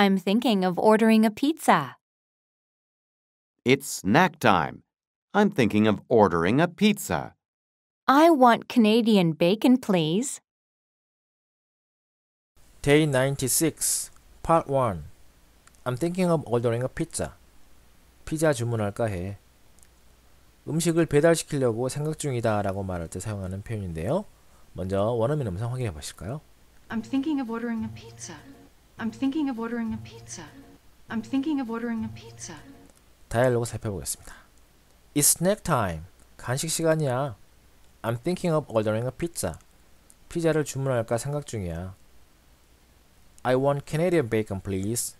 I'm thinking of ordering a pizza. It's snack time. I'm thinking of ordering a pizza. I want Canadian bacon, please. Day 96, Part 1. I'm thinking of ordering a pizza. 피자 주문할까 해. 음식을 배달시키려고 생각 중이다 라고 말할 때 사용하는 표현인데요. 먼저 원어민 음성 확인해 보실까요? I'm thinking of ordering a pizza. I'm thinking of ordering a pizza. I'm thinking of ordering a pizza. 다이얼로그 살펴보겠습니다. It's snack time. 간식 시간이야. I'm thinking of ordering a pizza. 피자를 주문할까 생각 중이야. I want Canadian bacon, please.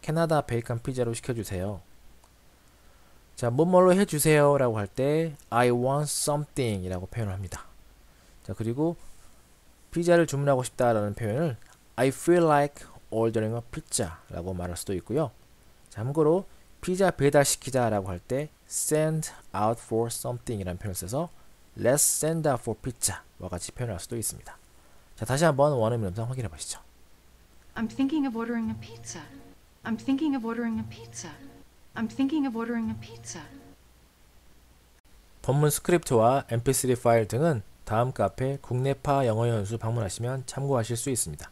캐나다 베이컨 피자로 시켜주세요. 자, 뭐뭐로 해주세요 라고 할 때 I want something 이라고 표현을 합니다. 자, 그리고 피자를 주문하고 싶다 라는 표현을 I feel like ordering a pizza라고 말할 수도 있고요. 참고로 피자 배달시키자라고 할 때 send out for something이라는 표현을 써서 let's send out for pizza와 같이 표현할 수도 있습니다. 자, 다시 한번 원어 음성 확인해 보시죠. I'm thinking of ordering a pizza. I'm thinking of ordering a pizza. I'm thinking of ordering a pizza. 본문 스크립트와 mp3 파일 등은 다음 카페 국내파 영어 연수 방문하시면 참고하실 수 있습니다.